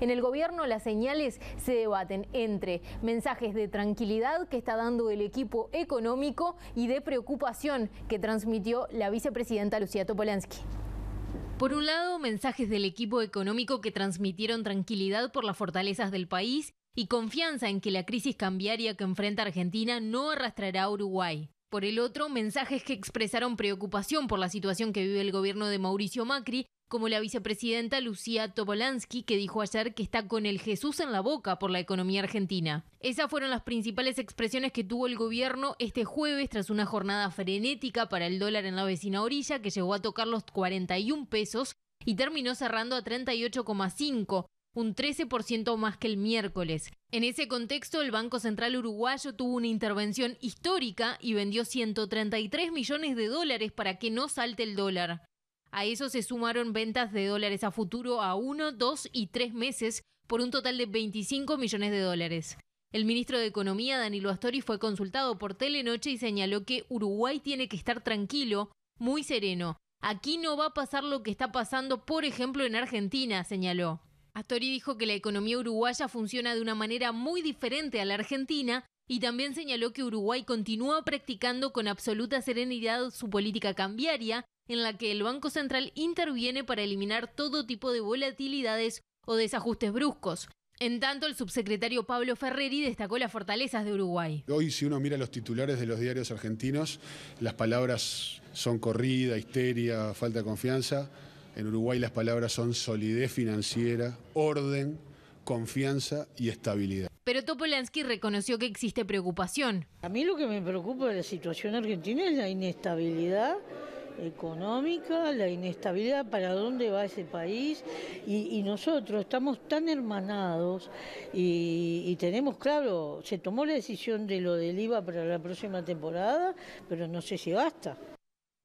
En el gobierno las señales se debaten entre mensajes de tranquilidad que está dando el equipo económico y de preocupación que transmitió la vicepresidenta Lucía Topolansky. Por un lado, mensajes del equipo económico que transmitieron tranquilidad por las fortalezas del país y confianza en que la crisis cambiaria que enfrenta Argentina no arrastrará a Uruguay. Por el otro, mensajes que expresaron preocupación por la situación que vive el gobierno de Mauricio Macri como la vicepresidenta Lucía Topolansky, que dijo ayer que está con el Jesús en la boca por la economía argentina. Esas fueron las principales expresiones que tuvo el gobierno este jueves tras una jornada frenética para el dólar en la vecina orilla, que llegó a tocar los 41 pesos y terminó cerrando a 38,5 un 13% más que el miércoles. En ese contexto, el Banco Central Uruguayo tuvo una intervención histórica y vendió 133 millones de dólares para que no salte el dólar. A eso se sumaron ventas de dólares a futuro a uno, dos y tres meses por un total de 25 millones de dólares. El ministro de Economía, Danilo Astori, fue consultado por Telenoche y señaló que Uruguay tiene que estar tranquilo, muy sereno. Aquí no va a pasar lo que está pasando, por ejemplo, en Argentina, señaló. Astori dijo que la economía uruguaya funciona de una manera muy diferente a la argentina y también señaló que Uruguay continúa practicando con absoluta serenidad su política cambiaria en la que el Banco Central interviene para eliminar todo tipo de volatilidades o desajustes bruscos. En tanto, el subsecretario Pablo Ferreri destacó las fortalezas de Uruguay. Hoy, si uno mira los titulares de los diarios argentinos, las palabras son corrida, histeria, falta de confianza. En Uruguay las palabras son solidez financiera, orden, confianza y estabilidad. Pero Topolansky reconoció que existe preocupación. A mí lo que me preocupa de la situación argentina es la inestabilidad económica, la inestabilidad, para dónde va ese país. Y, nosotros estamos tan hermanados y, y, tenemos, claro, se tomó la decisión de lo del IVA para la próxima temporada, pero no sé si basta.